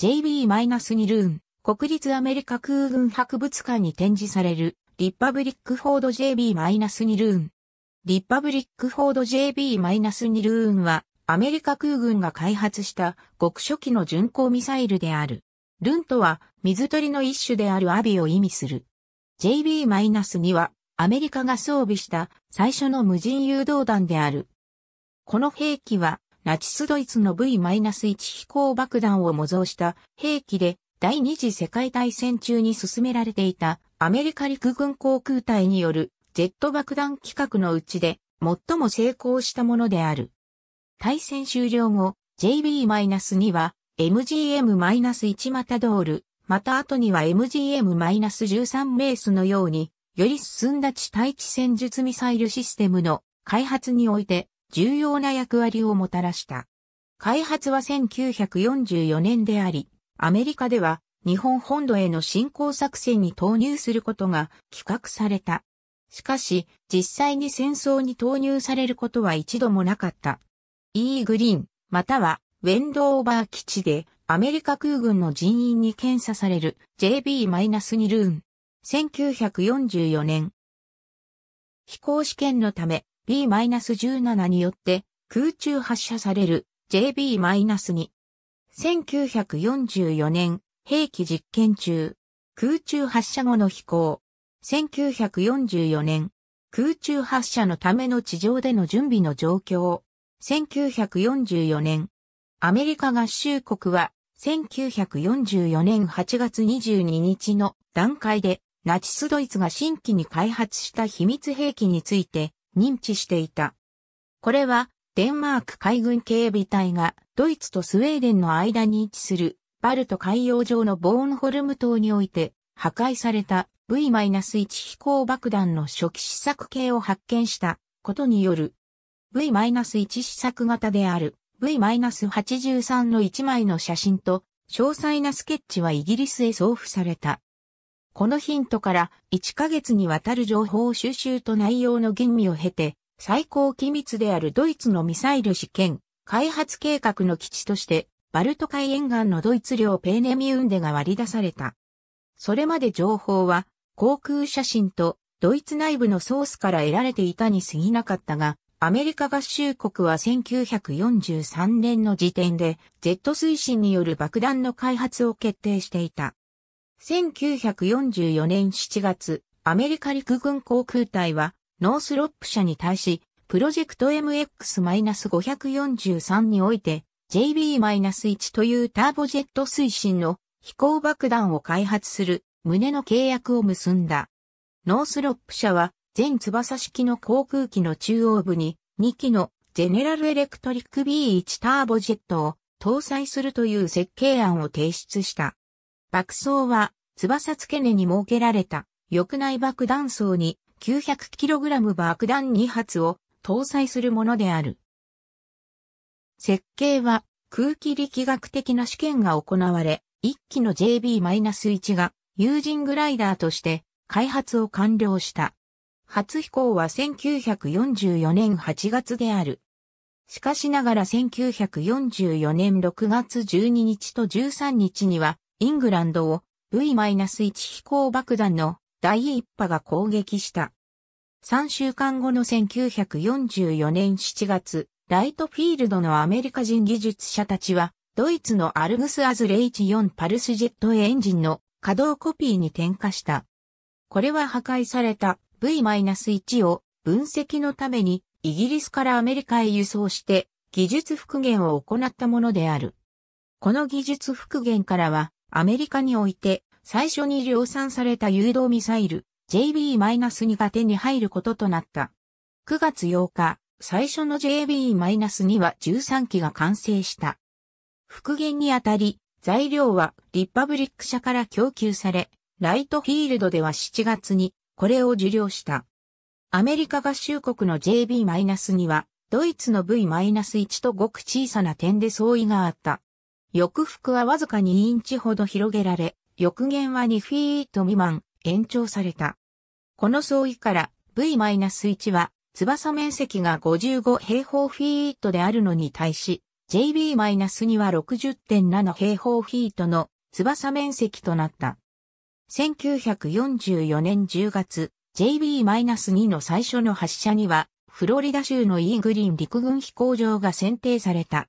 JB-2 ルーン、国立アメリカ空軍博物館に展示される、リッパブリックフォード JB-2 ルーン。リッパブリックフォード JB-2 ルーンは、アメリカ空軍が開発した極初期の巡航ミサイルである。ルンとは水鳥の一種であるアビを意味する。JB-2 はアメリカが装備した最初の無人誘導弾である。この兵器はナチスドイツの V-1 飛行爆弾を模造した兵器で第二次世界大戦中に進められていたアメリカ陸軍航空隊によるジェット爆弾規格のうちで最も成功したものである。対戦終了後、JB-2 は MGM-1 マタドール、また後には MGM-13 メースのように、より進んだ地対地戦術ミサイルシステムの開発において重要な役割をもたらした。開発は1944年であり、アメリカでは日本本土への侵攻作戦に投入することが企画された。しかし、実際に戦争に投入されることは一度もなかった。E グリーン、またはウェンドオーバー基地でアメリカ空軍の人員に検査される JB-2 ルーン。1944年。飛行試験のため、B-17 によって空中発射される JB-2。1944年、兵器実験中。空中発射後の飛行。1944年、空中発射のための地上での準備の状況。1944年、アメリカ合衆国は、1944年8月22日の段階で、ナチスドイツが新規に開発した秘密兵器について、認知していた。これは、デンマーク海軍警備隊がドイツとスウェーデンの間に位置するバルト海洋上のボーンホルム島において破壊された V-1 飛行爆弾の初期試作形を発見したことによる V-1 試作型である V-83 の1枚の写真と詳細なスケッチはイギリスへ送付された。このヒントから1ヶ月にわたる情報収集と内容の吟味を経て、最高機密であるドイツのミサイル試験、開発計画の基地として、バルト海沿岸のドイツ領ペーネミウンデが割り出された。それまで情報は、航空写真とドイツ内部のソースから得られていたに過ぎなかったが、アメリカ合衆国は1943年の時点で、ジェット推進による爆弾の開発を決定していた。1944年7月、アメリカ陸軍航空隊は、ノースロップ社に対し、プロジェクト MX-543 において、JB-1 というターボジェット推進の飛行爆弾を開発する旨の契約を結んだ。ノースロップ社は、全翼式の航空機の中央部に、2機のジェネラルエレクトリック B1 ターボジェットを搭載するという設計案を提出した。爆走は、翼付け根に設けられた、翼内爆弾層に 900kg 爆弾2発を搭載するものである。設計は、空気力学的な試験が行われ、1機の JB-1 が有人グライダーとして開発を完了した。初飛行は1944年8月である。しかしながら1944年6月12日と13日にはイングランドを V-1 飛行爆弾の第一波が攻撃した。3週間後の1944年7月、ライトフィールドのアメリカ人技術者たちは、ドイツのアルグスアズレ h 4パルスジェットエンジンの稼働コピーに転化した。これは破壊された V-1 を分析のためにイギリスからアメリカへ輸送して技術復元を行ったものである。この技術復元からはアメリカにおいて最初に量産された誘導ミサイル JB-2 が手に入ることとなった。9月8日、最初の JB-2 は13機が完成した。復元にあたり、材料はリッパブリック社から供給され、ライトフィールドでは7月にこれを受領した。アメリカ合衆国の JB-2 は、ドイツの V-1 とごく小さな点で相違があった。翼幅はわずか2インチほど広げられ、翼限は2フィート未満、延長された。この相違から V-1 は翼面積が55平方フィートであるのに対し、JB-2 は60.7平方フィートの翼面積となった。1944年10月、JB-2 の最初の発射には、フロリダ州のイーグリン陸軍飛行場が選定された。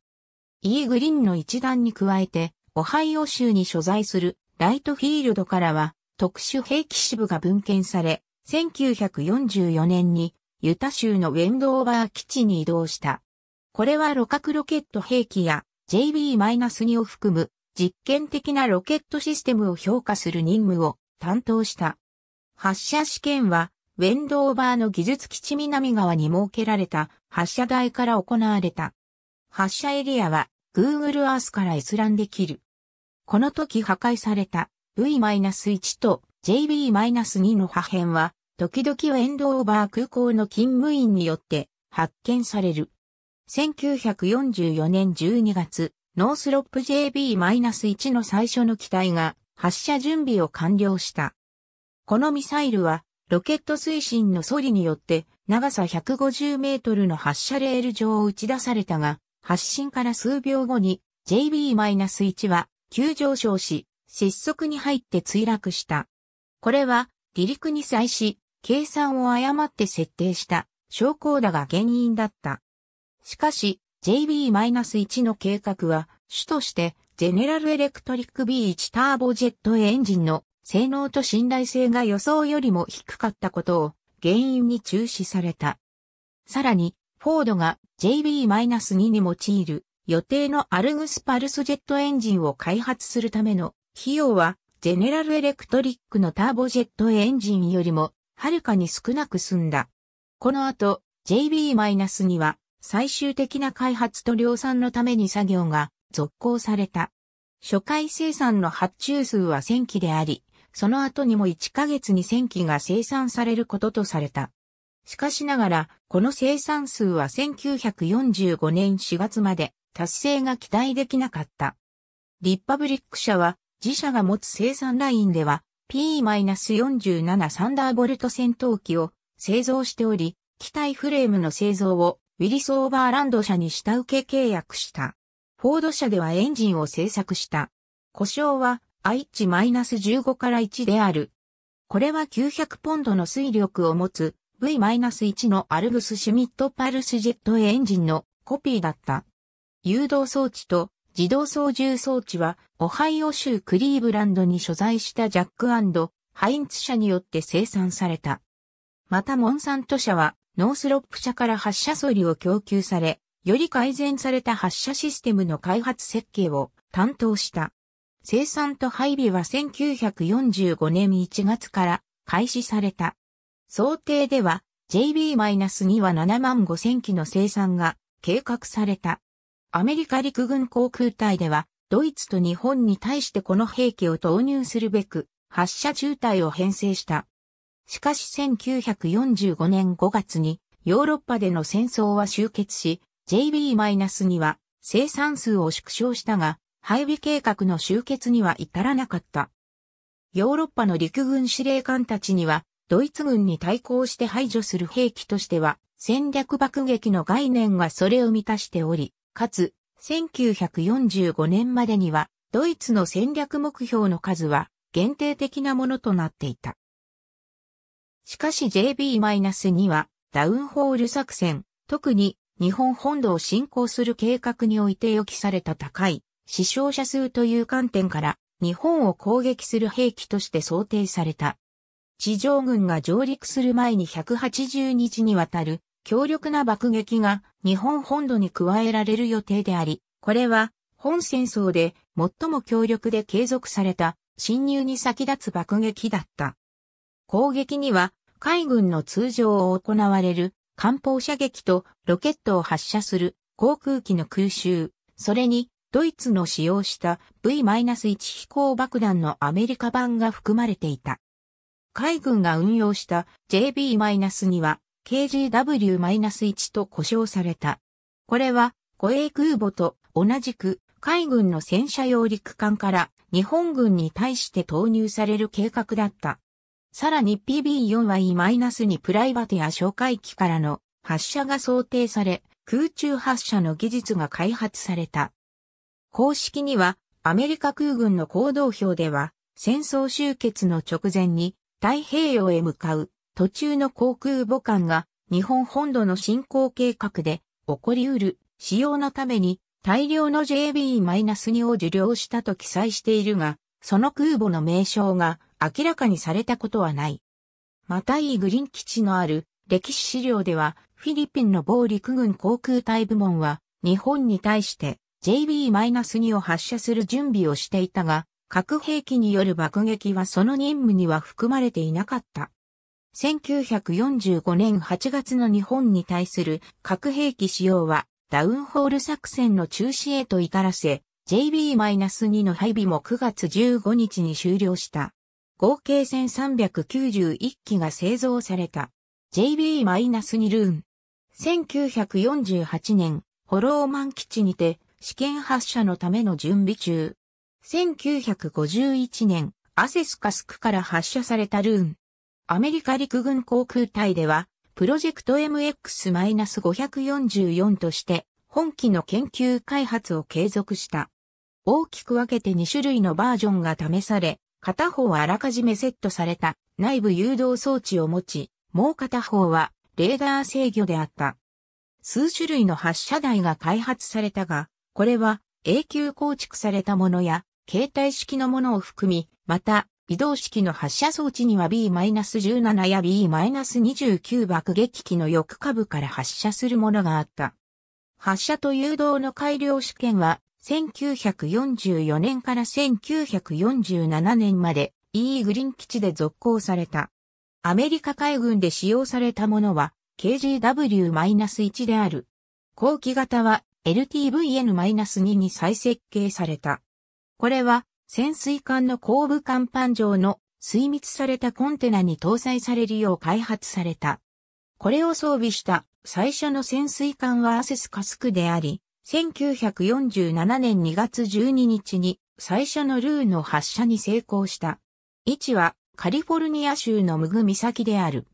E グリーンの一団に加えて、オハイオ州に所在するライトフィールドからは特殊兵器支部が分遣され、1944年にユタ州のウェンドオーバー基地に移動した。これは路角ロケット兵器や JB-2 を含む実験的なロケットシステムを評価する任務を担当した。発射試験はウェンドオーバーの技術基地南側に設けられた発射台から行われた。発射エリアは Google Earth から閲覧できる。この時破壊された V-1 と JB-2 の破片は、時々エンドオーバー空港の勤務員によって発見される。1944年12月、ノースロップ JB-1 の最初の機体が発射準備を完了した。このミサイルは、ロケット推進のソリによって長さ150メートルの発射レール上を打ち出されたが、発進から数秒後に JB-1 は急上昇し、失速に入って墜落した。これは離陸に際し、計算を誤って設定した証拠だが原因だった。しかし、JB-1 の計画は主としてゼネラルエレクトリック B1 ターボジェットエンジンの性能と信頼性が予想よりも低かったことを原因に中止された。さらにフォードが JB-2 に用いる予定のアルグスパルスジェットエンジンを開発するための費用は、ジェネラルエレクトリックのターボジェットエンジンよりも、はるかに少なく済んだ。この後、JB-2 は、最終的な開発と量産のために作業が続行された。初回生産の発注数は1000機であり、その後にも1ヶ月に1000機が生産されることとされた。しかしながら、この生産数は1945年4月まで達成が期待できなかった。リッパブリック社は自社が持つ生産ラインでは P-47 サンダーボルト戦闘機を製造しており、機体フレームの製造をウィリス・オーバーランド社に下請け契約した。フォード社ではエンジンを製作した。故障は IH-15 から1である。これは900ポンドの水力を持つ V-1 のアルブスシュミットパルスジェットエンジンのコピーだった。誘導装置と自動操縦装置は、オハイオ州クリーブランドに所在したジャックハインツ社によって生産された。またモンサント社は、ノースロップ社から発射ソリを供給され、より改善された発射システムの開発設計を担当した。生産と配備は1945年1月から開始された。想定では JB-2 は7万5千機の生産が計画された。アメリカ陸軍航空隊では、ドイツと日本に対してこの兵器を投入するべく、発射中隊を編成した。しかし1945年5月に、ヨーロッパでの戦争は終結し、JB-2 は生産数を縮小したが、配備計画の終結には至らなかった。ヨーロッパの陸軍司令官たちには、ドイツ軍に対抗して排除する兵器としては、戦略爆撃の概念がそれを満たしており、かつ、1945年までには、ドイツの戦略目標の数は限定的なものとなっていた。しかし JB-2 は、ダウンホール作戦、特に日本本土を侵攻する計画において予期された高い死傷者数という観点から日本を攻撃する兵器として想定された地上軍が上陸する前に180日にわたる強力な爆撃が日本本土に加えられる予定であり、これは本戦争で最も強力で継続された侵入に先立つ爆撃だった。攻撃には海軍の通常を行われる艦砲射撃とロケットを発射する航空機の空襲、それにドイツの使用した V-1 飛行爆弾のアメリカ版が含まれていた。海軍が運用した JB-2 は KGW-1 と呼称された。これは護衛空母と同じく海軍の戦車用陸艦から日本軍に対して投入される計画だった。さらに PB4 は E-2 プライバテや哨戒機からの発射が想定され、空中発射の技術が開発された。公式にはアメリカ空軍の行動表では戦争終結の直前に太平洋へ向かう途中の航空母艦が日本本土の進行計画で起こり得る使用のために大量の JB-2 を受領したと記載しているが、その空母の名称が明らかにされたことはない。またイグリン基地のある歴史資料ではフィリピンの某陸軍航空隊部門は日本に対して JB-2 を発射する準備をしていたが、核兵器による爆撃はその任務には含まれていなかった。1945年8月の日本に対する核兵器使用はダウンホール作戦の中止へと至らせ、JB-2 の配備も9月15日に終了した。合計1391機が製造された。JB-2 ルーン。1948年、ホローマン基地にて試験発射のための準備中、1951年、アセスカスクから発射されたルーン。アメリカ陸軍航空隊では、プロジェクト MX-544 として、本機の研究開発を継続した。大きく分けて2種類のバージョンが試され、片方はあらかじめセットされた内部誘導装置を持ち、もう片方はレーダー制御であった。数種類の発射台が開発されたが、これは永久構築されたものや携帯式のものを含み、また、移動式の発射装置には B-17 や B-29 爆撃機の翼下部から発射するものがあった。発射と誘導の改良試験は、1944年から1947年まで、E グリーン基地で続行された。アメリカ海軍で使用されたものは、KGW-1 である。後期型は LTVN-2 に再設計された。これは潜水艦の後部甲板上の水密されたコンテナに搭載されるよう開発された。これを装備した最初の潜水艦はアセスカスクであり、1947年2月12日に最初のルーの発射に成功した。位置はカリフォルニア州のムグ岬である。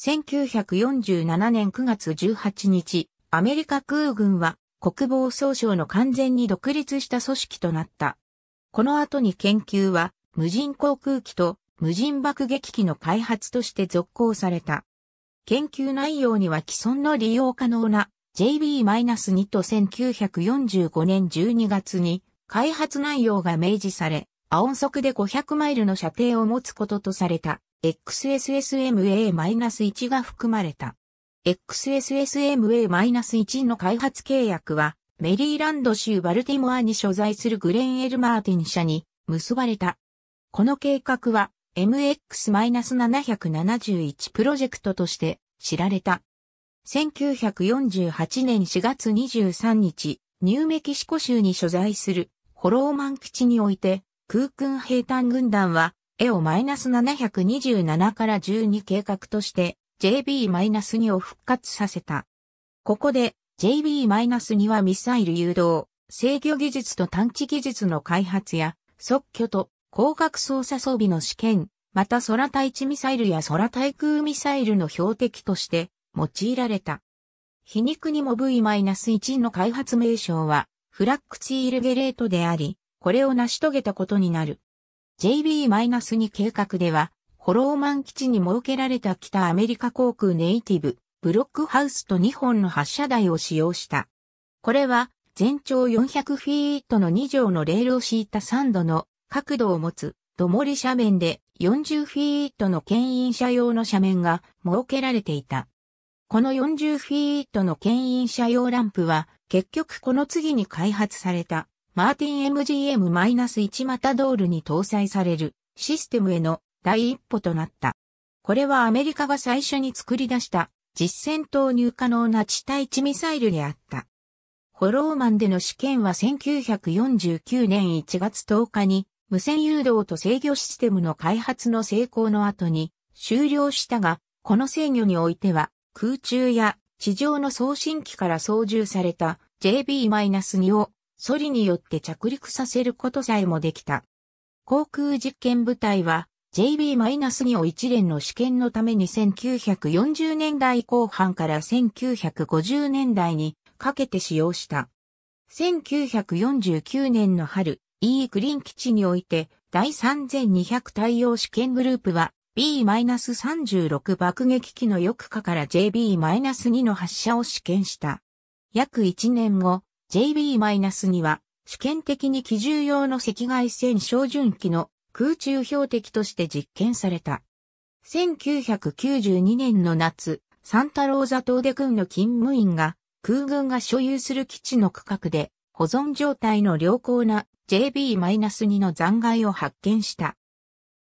1947年9月18日、アメリカ空軍は国防総省の完全に独立した組織となった。この後に研究は無人航空機と無人爆撃機の開発として続行された。研究内容には既存の利用可能な JB-2 と1945年12月に開発内容が明示され、ア音速で500マイルの射程を持つこととされた XSSMA-1 が含まれた。XSSMA-1 の開発契約はメリーランド州バルティモアに所在するグレン・エル・マーティン社に結ばれた。この計画は MX-771 プロジェクトとして知られた。1948年4月23日、ニューメキシコ州に所在するホローマン基地において、空軍兵隊軍団は、絵を -727 から12計画として、JB-2 を復活させた。ここで、JB-2 はミサイル誘導、制御技術と探知技術の開発や、即挙と光学操作装備の試験、また空対地ミサイルや空対空ミサイルの標的として用いられた。皮肉にも V-1 の開発名称は、フラックツィールゲレートであり、これを成し遂げたことになる。JB-2 計画では、ホローマン基地に設けられた北アメリカ航空ネイティブブロックハウスと2本の発射台を使用した。これは、全長400フィートの2畳のレールを敷いた3度の角度を持つ、どもり斜面で40フィートの牽引車用の斜面が設けられていた。この40フィートの牽引車用ランプは、結局この次に開発された、マーティン MGM-1 マタドールに搭載されるシステムへの第一歩となった。これはアメリカが最初に作り出した実戦投入可能な地対地ミサイルであった。ホローマンでの試験は1949年1月10日に無線誘導と制御システムの開発の成功の後に終了したが、この制御においては空中や地上の送信機から操縦された JB-2 をソリによって着陸させることさえもできた。航空実験部隊は JB-2 を一連の試験のために1940年代後半から1950年代にかけて使用した。1949年の春、E クリン基地において第3200対応試験グループは B-36 爆撃機の翼下から JB-2 の発射を試験した。約1年後、JB-2 は試験的に機銃用の赤外線照準機の空中標的として実験された。1992年の夏、サンタローザ島で軍の勤務員が空軍が所有する基地の区画で保存状態の良好な JB-2 の残骸を発見した。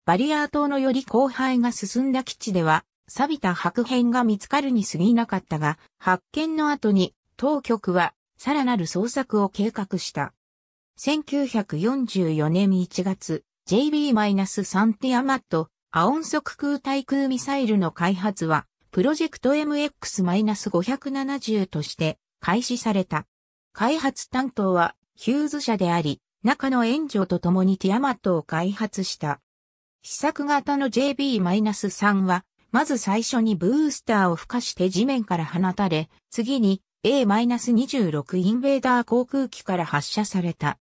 バリアー島のより荒廃が進んだ基地では錆びた白片が見つかるに過ぎなかったが、発見の後に当局はさらなる捜索を計画した。1944年1月、JB-3 ティアマット、アオン速空対空ミサイルの開発は、プロジェクト MX-570 として開始された。開発担当はヒューズ社であり、中の援助と共にティアマットを開発した。試作型の JB-3 は、まず最初にブースターを付加して地面から放たれ、次に A-26 インベーダー航空機から発射された。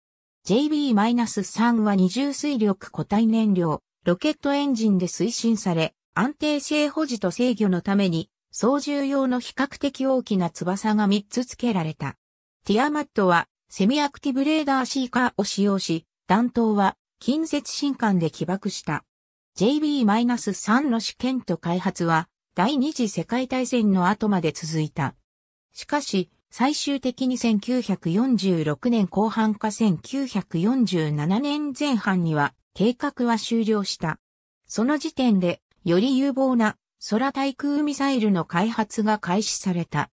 JB-3 は二重水力固体燃料、ロケットエンジンで推進され、安定性保持と制御のために、操縦用の比較的大きな翼が3つ付けられた。ティアマットは、セミアクティブレーダーシーカーを使用し、弾頭は近接新艦で起爆した。JB-3 の試験と開発は第二次世界大戦の後まで続いた。しかし、最終的に1946年後半か1947年前半には計画は終了した。その時点でより有望な空対空ミサイルの開発が開始された。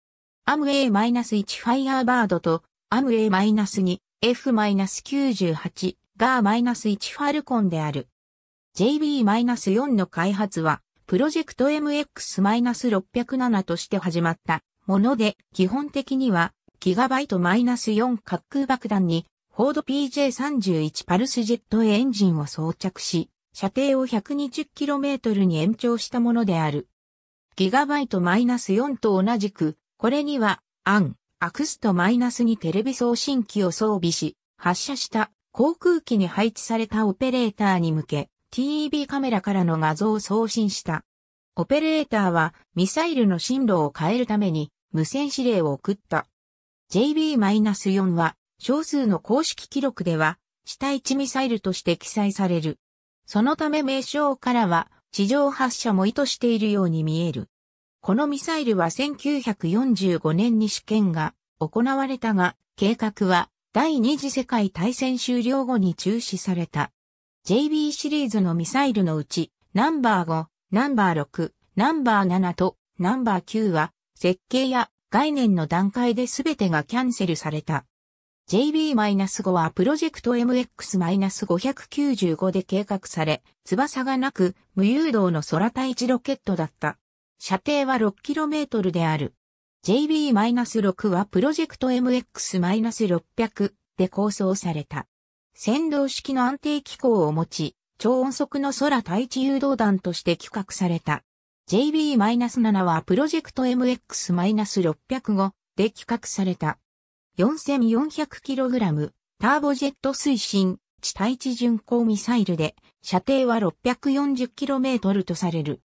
アムウェイ -1 ファイヤーバードとアムウェイ -2 F-98 が -1 ファルコンである。JB-4 の開発はプロジェクト MX-607 として始まった。もので、基本的には、ギガバイト -4 滑空爆弾に、フォード PJ31 パルスジェットエンジンを装着し、射程を 120km に延長したものである。ギガバイト -4 と同じく、これには、アン、アクストにテレビ送信機を装備し、発射した航空機に配置されたオペレーターに向け、TEB カメラからの画像を送信した。オペレーターはミサイルの進路を変えるために無線指令を送った。JB-4 は少数の公式記録では地対地ミサイルとして記載される。そのため名称からは地上発射も意図しているように見える。このミサイルは1945年に試験が行われたが、計画は第二次世界大戦終了後に中止された。JB シリーズのミサイルのうち、ナンバー5、ナンバー6、ナンバー7とナンバー9は設計や概念の段階で全てがキャンセルされた。JB-5 はプロジェクト MX-595 で計画され、翼がなく無誘導の空対地ロケットだった。射程は 6km である。JB-6 はプロジェクト MX-600 で構想された。先導式の安定機構を持ち、超音速の空対地誘導弾として企画された。JB-7 はプロジェクト MX-605 で企画された。4400kg ターボジェット推進地対地巡航ミサイルで射程は 640km とされる。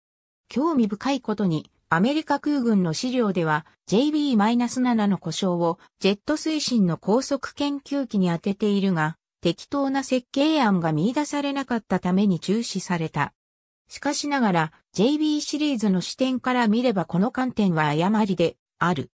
興味深いことにアメリカ空軍の資料では JB-7 の故障をジェット推進の高速研究機に当てているが適当な設計案が見出されなかったために中止された。しかしながら JB シリーズの視点から見ればこの観点は誤りである。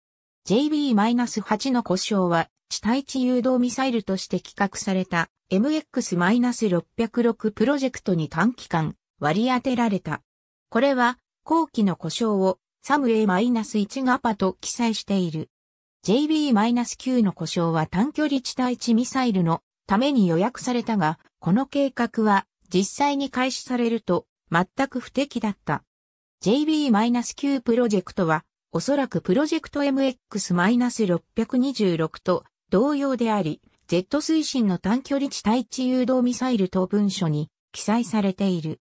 JB-8 の故障は地対地誘導ミサイルとして企画された MX-606 プロジェクトに短期間割り当てられた。これは後期の故障をサム A-1 ガパと記載している。JB-9 の故障は短距離地対地ミサイルのために予約されたが、この計画は実際に開始されると全く不適だった。JB-9 プロジェクトは、おそらくプロジェクト MX-626 と同様であり、Z 推進の短距離地対地誘導ミサイル等文書に記載されている。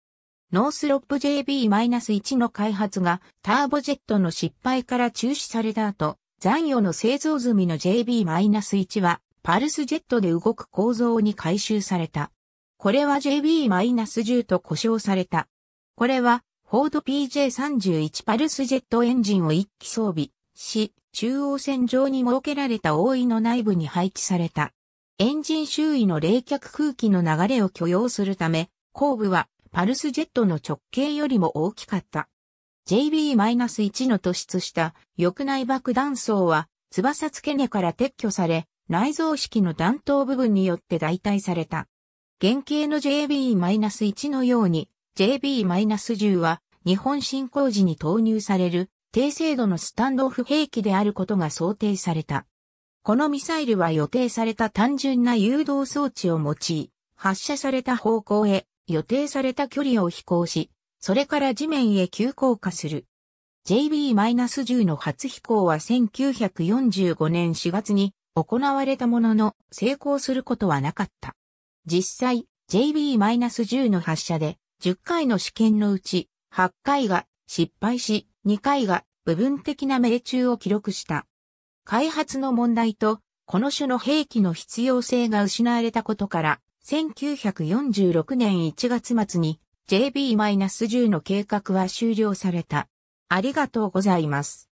ノースロップ JB-1 の開発がターボジェットの失敗から中止された後、残余の製造済みの JB-1 はパルスジェットで動く構造に改修された。これは JB-10 と呼称された。これは、フォード PJ31 パルスジェットエンジンを一機装備し、中央線上に設けられた覆いの内部に配置された。エンジン周囲の冷却空気の流れを許容するため、後部はパルスジェットの直径よりも大きかった。JB-1 の突出した翼内爆弾層は翼付け根から撤去され、内蔵式の弾頭部分によって代替された。原型の JB-1 のように JB-10 は日本侵攻時に投入される低精度のスタンドオフ兵器であることが想定された。このミサイルは予定された単純な誘導装置を用い、発射された方向へ予定された距離を飛行し、それから地面へ急降下する。JB-10 の初飛行は1945年4月に行われたものの成功することはなかった。実際、JB-10 の発射で10回の試験のうち8回が失敗し、2回が部分的な命中を記録した。開発の問題と、この種の兵器の必要性が失われたことから、1946年1月末に JB-10 の計画は終了された。ありがとうございます。